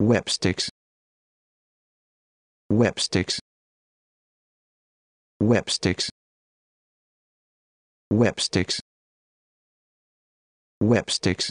Websticks Websticks Websticks Websticks Websticks